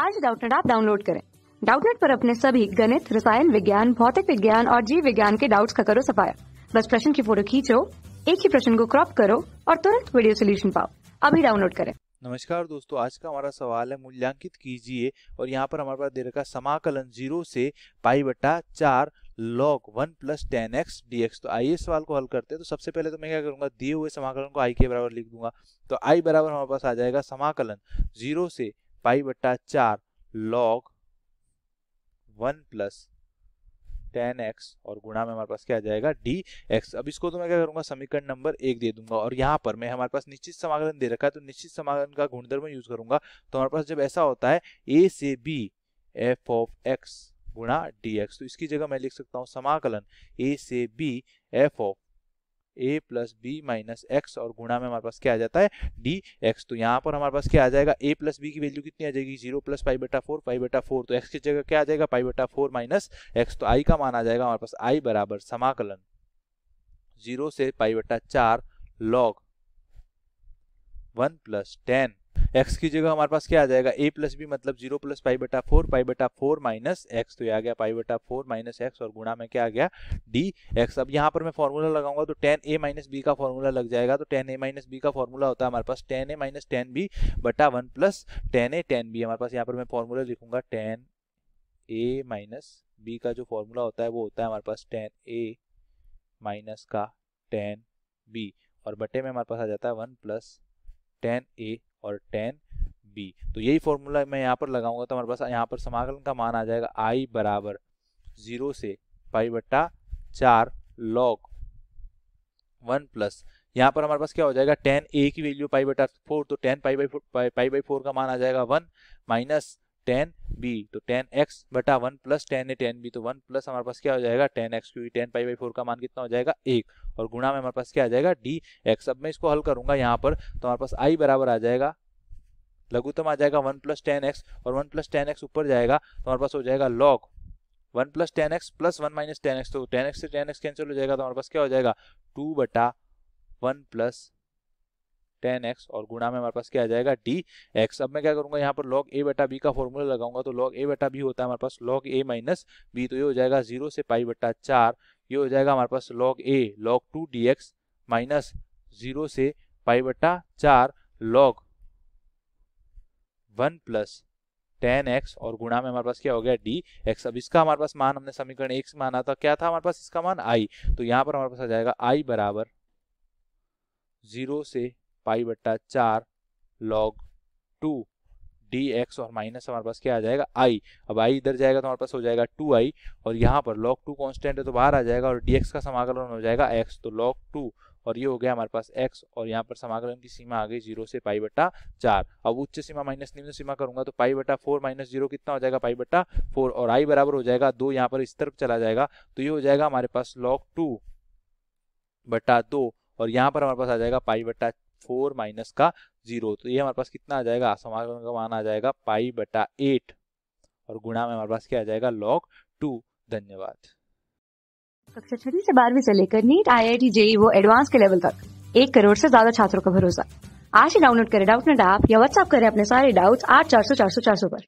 आज डाउटनेट आप डाउनलोड करें डाउटनेट पर अपने सभी गणित रसायन विज्ञान भौतिक विज्ञान और जीव विज्ञान के डाउट्स का करो सफाया बस प्रश्न की फोटो खींचो एक ही प्रश्न को क्रॉप करो और तुरंत वीडियो सोल्यूशन पाओ अभी डाउनलोड करें नमस्कार दोस्तों आज का हमारा सवाल है मूल्यांकित कीजिए और यहाँ पर हमारे पास दे रखा समाकलन जीरो से पाई बटा चार log one plus tan x d x तो आइए सवाल को हल करते हैं तो सबसे पहले तो मैं क्या करूंगा दिए हुए समाकलन को आई के बराबर लिख दूंगा तो आई बराबर हमारे पास आ जाएगा समाकलन जीरो से पाई बट्टा चार log one plus tan x और गुणा में हमारे पास क्या आ जाएगा डी एक्स अब इसको तो मैं क्या करूंगा समीकरण नंबर एक दे दूंगा और यहाँ पर मैं हमारे पास निश्चित समाकलन दे रखा है तो निश्चित समाकलन का गुणधर्म यूज करूंगा तो हमारे पास जब ऐसा होता है ए से बी एफ ऑफ एक्स गुणा डी एक्स तो इसकी जगह मैं लिख सकता हूँ समाकलन ए से b f of a plus b minus x और गुणा में हमारे पास क्या आ जाता है डी एक्स तो यहाँ पर हमारे पास क्या आ जाएगा ए प्लस बी की वैल्यू कितनी आ जाएगी जीरो प्लस पाई बटा फोर पाई बटा फोर तो एक्स की जगह क्या आ जाएगा पाई बटा फोर माइनस एक्स तो आई का मान आ जाएगा हमारे पास आई बराबर समाकलन जीरो से पाई बटा चार log one plus tan x की जगह हमारे पास क्या आ जाएगा ए प्लस बी मतलब जीरो प्लस पाई बटा फोर पाई बटा फोर माइनस एक्स तो ये आ गया पाई बटा फोर माइनस एक्स और गुणा में क्या आ गया डी एक्स अब यहाँ पर मैं फॉर्मूला लगाऊंगा तो टेन ए माइनस बी का फॉर्मूला लग जाएगा तो टेन ए माइनस बी का फॉर्मूला होता है हमारे पास tan a minus tan b बटा one plus tan a tan b हमारे पास यहाँ पर मैं फॉर्मूला लिखूंगा टेन ए माइनस बी का जो फॉर्मूला होता है वो होता है हमारे पास टेन ए माइनस का टेन बी और बटे में हमारे पास आ जाता है वन प्लस टेन ए और टेन बी तो यही फॉर्मूला मैं यहाँ पर लगाऊंगा तो हमारे पास यहाँ पर समाकलन का मान आ जाएगा आई बराबर जीरो से पाई बट्टा चार लॉग वन प्लस यहाँ पर हमारे पास क्या हो जाएगा टेन ए की वैल्यू पाई बटा फोर तो tan pi by pi by four का मान आ जाएगा वन माइनस टेन बी तो टेन एक्स बटा one plus tan a tan b तो वन प्लस हमारे पास क्या हो जाएगा टेन एक्स क्योंकि टेन पाई बाई फोर का मान कितना हो जाएगा एक और गुणा में हमारे पास क्या आ जाएगा डी एक्स अब मैं इसको हल करूंगा यहाँ पर तो हमारे पास आई बराबर आ जाएगा लघुतम आ जाएगा वन प्लस टेन एक्स और वन प्लस टेन एक्स ऊपर जाएगा तो हमारे पास हो जाएगा log one plus tan x plus one minus tan x तो टेन एक्स से टेन एक्स कैंसिल हो जाएगा तो हमारे पास क्या हो जाएगा टू बटा वन प्लस टेन एक्स और गुणा में हमारे पास क्या आ जाएगा डी एक्स अब मैं क्या करूंगा यहाँ पर लॉग ए बटा बी का फॉर्मूला लगाऊंगा तो लॉग ए बटा बी होता है हमारे पास लॉग ए माइनस बी तो ये हो जाएगा जीरो से पाई बटा चार ये हो जाएगा हमारे पास log a log two d x minus zero से पाई बटा चार log one plus tan x और गुणा में हमारे पास क्या हो गया डी एक्स अब इसका हमारे पास मान हमने समीकरण एक माना था क्या था हमारे पास इसका मान आई तो यहाँ पर हमारे पास आ जाएगा आई बराबर जीरो से पाई बट्टा चार लॉग टू डी एक्स और माइनस हमारे पास क्या आ जाएगा आई अब आई इधर जाएगा तो हमारे पास हो जाएगा टू आई और यहाँ पर लॉग टू कॉन्स्टेंट है तो बाहर आ जाएगा और डी एक्स का समाकलन हो जाएगा एक्स तो लॉग टू और ये हो गया हमारे पास एक्स और यहाँ पर समाकलन की सीमा आ गई जीरो से पाई बट्टा चार अब उच्च सीमा माइनस निम्न सीमा करूंगा तो पाई बट्टा फोर माइनस जीरो कितना हो जाएगा पाई बट्टा फोर और आई बराबर हो जाएगा दो यहाँ पर इस तरफ चला जाएगा तो ये हो जाएगा हमारे पास लॉग टू बट्टा दो और यहाँ पर हमारे पास आ जाएगा पाई बट्टा फोर माइनस का जीरो तो ये हमारे पास कितना आ जाएगा समाकलन का मान आ जाएगा पाई बटा एट और गुणा में हमारे पास क्या आ जाएगा लॉग टू धन्यवाद कक्षा छठी से बारहवीं से लेकर NEET I I T JEE वो एडवांस के लेवल तक एक करोड़ से ज्यादा छात्रों का भरोसा आज ही डाउनलोड करें डाउट नेट ऐप या व्हाट्सअप करें अपने सारे डाउट्स आठ चार सौ चार सौ चार सौ पर